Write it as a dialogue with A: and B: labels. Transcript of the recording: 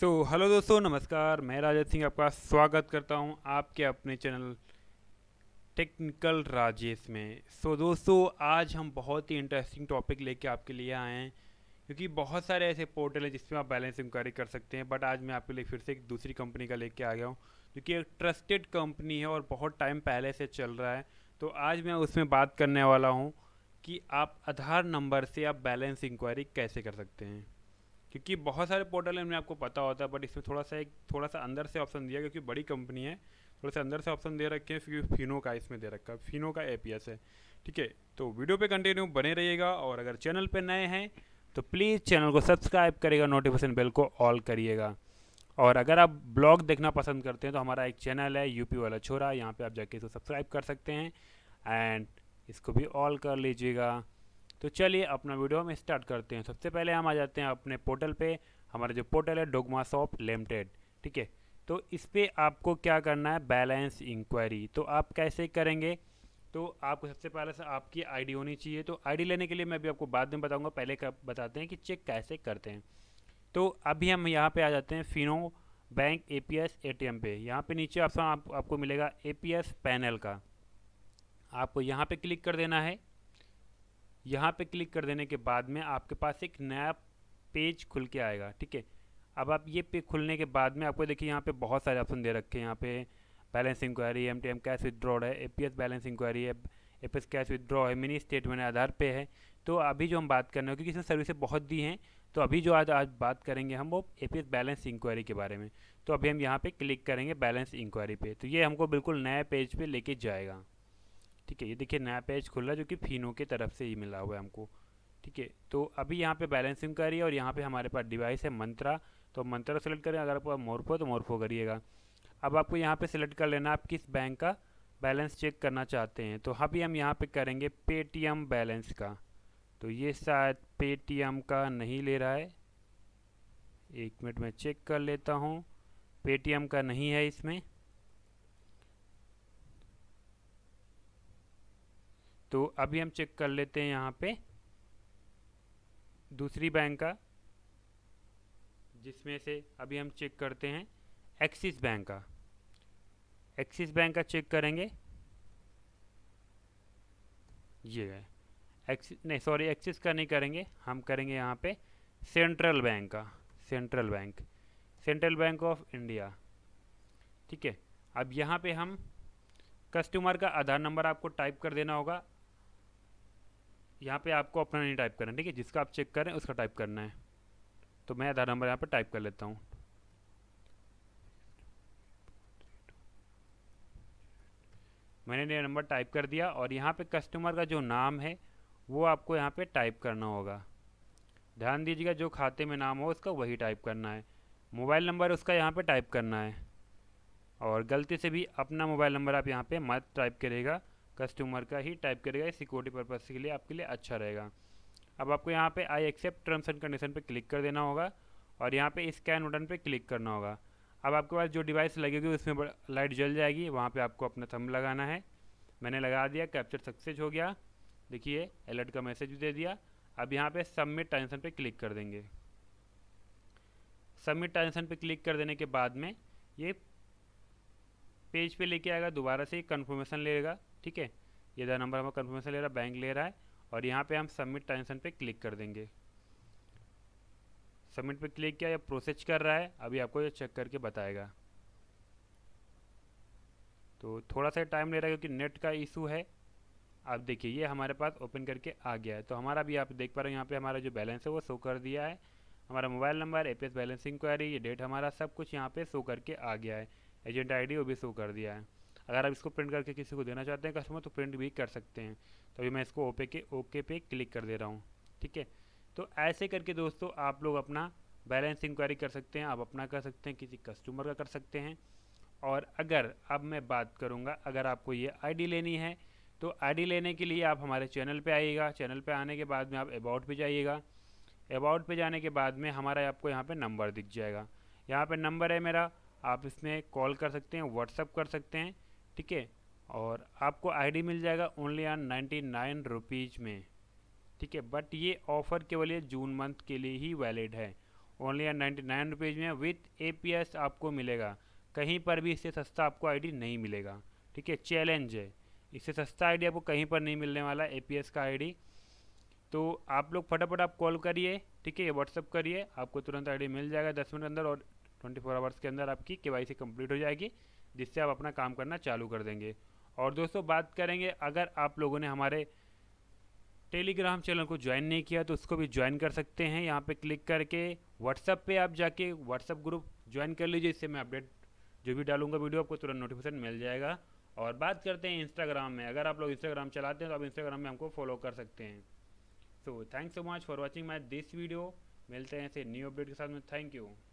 A: सो so, hello दोस्तों नमस्कार मैं राजेश सिंह आपका स्वागत करता हूं आपके अपने चैनल टेक्निकल राजेश में सो so, दोस्तों आज हम बहुत ही इंटरेस्टिंग टॉपिक लेके आपके लिए आए हैं क्योंकि बहुत सारे ऐसे पोर्टल हैं जिसमें आप बैलेंस इंक्वायरी कर सकते हैं बट आज मैं आपके लिए फिर से एक दूसरी कंपनी का लेके आ गया हूँ जो कि एक ट्रस्टेड कंपनी है और बहुत टाइम पहले से चल रहा है तो आज मैं उसमें बात करने वाला हूँ कि आप आधार नंबर से आप बैलेंस इंक्वायरी कैसे कर सकते हैं क्योंकि बहुत सारे पोर्टल इनमें आपको पता होता है बट इसमें थोड़ा सा एक थोड़ा सा अंदर से ऑप्शन दिया क्योंकि बड़ी कंपनी है थोड़ा सा अंदर से ऑप्शन दे रखे हैं फिर फिनो का इसमें दे रखा है फिनो का एपीएस है ठीक है तो वीडियो पे कंटिन्यू बने रहिएगा और अगर चैनल पे नए हैं तो प्लीज़ चैनल को सब्सक्राइब करिएगा नोटिफिकेशन बेल को ऑल करिएगा और अगर आप ब्लॉग देखना पसंद करते हैं तो हमारा एक चैनल है यूपी वाला छोरा यहाँ पर आप जाके इसको सब्सक्राइब कर सकते हैं एंड इसको भी ऑल कर लीजिएगा तो चलिए अपना वीडियो हम स्टार्ट करते हैं सबसे पहले हम आ जाते हैं अपने पोर्टल पे हमारा जो पोर्टल है डोगमा शॉप लिमिटेड ठीक है तो इस पर आपको क्या करना है बैलेंस इंक्वायरी तो आप कैसे करेंगे तो आपको सबसे पहले से आपकी आईडी होनी चाहिए तो आईडी लेने के लिए मैं अभी आपको बाद में बताऊंगा पहले कब बताते हैं कि चेक कैसे करते हैं तो अभी हम यहाँ पे आ जाते हैं Fino bank A P S A T M पे यहाँ पे नीचे ऑप्शन आप, आपको मिलेगा ए पी एस पैनल का आपको यहाँ पे क्लिक कर देना है यहाँ पे क्लिक कर देने के बाद में आपके पास एक नया पेज खुल के आएगा ठीक है अब आप ये पे खुलने के बाद में आपको देखिए यहाँ पे बहुत सारे ऑप्शन दे रखे हैं यहाँ पे balance inquiry M T M cash withdraw है ए बैलेंस इंक्वायरी है ए कैश विदड्रॉ है मिनी स्टेटमेंट आधार पे है तो अभी जो हम बात कर रहे हैं क्योंकि इसमें सर्विसें बहुत दी हैं तो अभी जो आज आज बात करेंगे हम वो ए बैलेंस इंक्वायरी के बारे में तो अभी हम यहाँ पर क्लिक करेंगे बैलेंस इंक्वायरी पर तो ये हमको बिल्कुल नए पेज पर लेके जाएगा ठीक है ये देखिए नया पेज खुल रहा है जो कि फिनो के तरफ से ही मिला हुआ है हमको ठीक है तो अभी यहाँ पे बैलेंसिंग करिए और यहाँ पे हमारे पास डिवाइस है मंत्रा तो मंत्रा सेलेक्ट करें अगर आपको मोरफो तो मोरफो करिएगा अब आपको यहाँ पे सिलेक्ट कर लेना आप किस बैंक का बैलेंस चेक करना चाहते हैं तो अभी हम यहाँ पे करेंगे पेटीएम बैलेंस का तो ये शायद पेटीएम का नहीं ले रहा है एक मिनट में चेक कर लेता हूँ पेटीएम का नहीं है इसमें तो अभी हम चेक कर लेते हैं यहाँ पे दूसरी बैंक का जिसमें से अभी हम चेक करते हैं एक्सिस बैंक का एक्सिस बैंक का चेक करेंगे ये है एक्सिस नहीं सॉरी एक्सिस का नहीं करेंगे हम करेंगे यहाँ पे सेंट्रल बैंक का central bank central bank of India ठीक है अब यहाँ पे हम कस्टमर का आधार नंबर आपको टाइप कर देना होगा यहाँ पे आपको अपना नहीं टाइप करना ठीक है जिसका आप चेक करें उसका टाइप करना है तो मैं आधार नंबर यहाँ पर टाइप कर लेता हूँ मैंने नया नंबर टाइप कर दिया और यहाँ पे कस्टमर का जो नाम है वो आपको यहाँ पे टाइप करना होगा ध्यान दीजिएगा जो खाते में नाम हो उसका वही टाइप करना है मोबाइल नंबर उसका यहाँ पे टाइप करना है और गलती से भी अपना मोबाइल नंबर आप यहाँ पे मत टाइप करेगा कस्टमर का ही टाइप करेगा ये सिक्योरिटी पर्पज़ के लिए आपके लिए अच्छा रहेगा अब आपको यहाँ पे I accept terms and condition पे क्लिक कर देना होगा और यहाँ पे स्कैन बटन पे क्लिक करना होगा अब आपके पास जो डिवाइस लगेगी उसमें लाइट जल जाएगी वहाँ पे आपको अपना थम लगाना है मैंने लगा दिया कैप्चर सक्सेस हो गया देखिए अलर्ट का मैसेज दे दिया अब यहाँ पे सबमिट ट्रांजेक्शन पे क्लिक कर देंगे सबमिट ट्रांजेक्शन पे क्लिक कर देने के बाद में ये पेज पे लेके आएगा दोबारा से कंफर्मेशन लेगा ठीक है ये द नंबर हमारा कन्फर्मेशन ले रहा है बैंक ले रहा है और यहाँ पे हम सबमिट ट्रांजेक्शन पे क्लिक कर देंगे सबमिट पे क्लिक किया या प्रोसेस कर रहा है अभी आपको ये चेक करके बताएगा तो थोड़ा सा टाइम ले रहा है क्योंकि नेट का इशू है आप देखिए ये हमारे पास ओपन करके आ गया है तो हमारा भी आप देख पा रहे हो यहाँ पे हमारा जो बैलेंस है वो शो कर दिया है हमारा मोबाइल नंबर ए बैलेंस इंक्वायरी ये डेट हमारा सब कुछ यहाँ पर शो करके आ गया है एजेंट आई वो भी शो कर दिया है अगर आप इसको प्रिंट करके किसी को देना चाहते हैं कस्टमर तो प्रिंट भी कर सकते हैं तो अभी मैं इसको ओपे के ओके पे क्लिक कर दे रहा हूँ ठीक है तो ऐसे करके दोस्तों आप लोग अपना बैलेंस इंक्वायरी कर सकते हैं आप अपना कर सकते हैं किसी कस्टमर का कर सकते हैं और अगर अब मैं बात करूँगा अगर आपको ये आई लेनी है तो आई लेने के लिए आप हमारे चैनल पर आइएगा चैनल पर आने के बाद में आप अबाउट पर जाइएगा अबाउट पर जाने के बाद में हमारा आपको यहाँ पर नंबर दिख जाएगा यहाँ पर नंबर है मेरा आप इसमें कॉल कर सकते हैं व्हाट्सअप कर सकते हैं ठीक है और आपको आईडी मिल जाएगा only on ninety nine rupees में ठीक है बट ये ऑफ़र केवल ये जून मंथ के लिए ही वैलिड है only on ninety nine rupees में विथ ए आपको मिलेगा कहीं पर भी इससे सस्ता आपको आईडी नहीं मिलेगा ठीक है चैलेंज है इससे सस्ता आईडी आपको कहीं पर नहीं मिलने वाला ए का आई तो आप लोग फटाफट आप कॉल करिए ठीक है व्हाट्सअप करिए आपको तुरंत आई मिल जाएगा दस मिनट अंदर और ट्वेंटी फोर आवर्स के अंदर आपकी के वाई सी हो जाएगी जिससे आप अपना काम करना चालू कर देंगे और दोस्तों बात करेंगे अगर आप लोगों ने हमारे टेलीग्राम चैनल को ज्वाइन नहीं किया तो उसको भी ज्वाइन कर सकते हैं यहाँ पे क्लिक करके व्हाट्सअप पे आप जाके व्हाट्सअप ग्रुप ज्वाइन कर लीजिए इससे मैं अपडेट जो भी डालूंगा वीडियो आपको तुरंत नोटिफिकेशन मिल जाएगा और बात करते हैं इंस्टाग्राम में अगर आप लोग इंस्टाग्राम चलाते हैं तो आप इंस्टाग्राम में हमको फॉलो कर सकते हैं so thank so much for watching my this video मिलते हैं ऐसे न्यू अपडेट के साथ में थैंक यू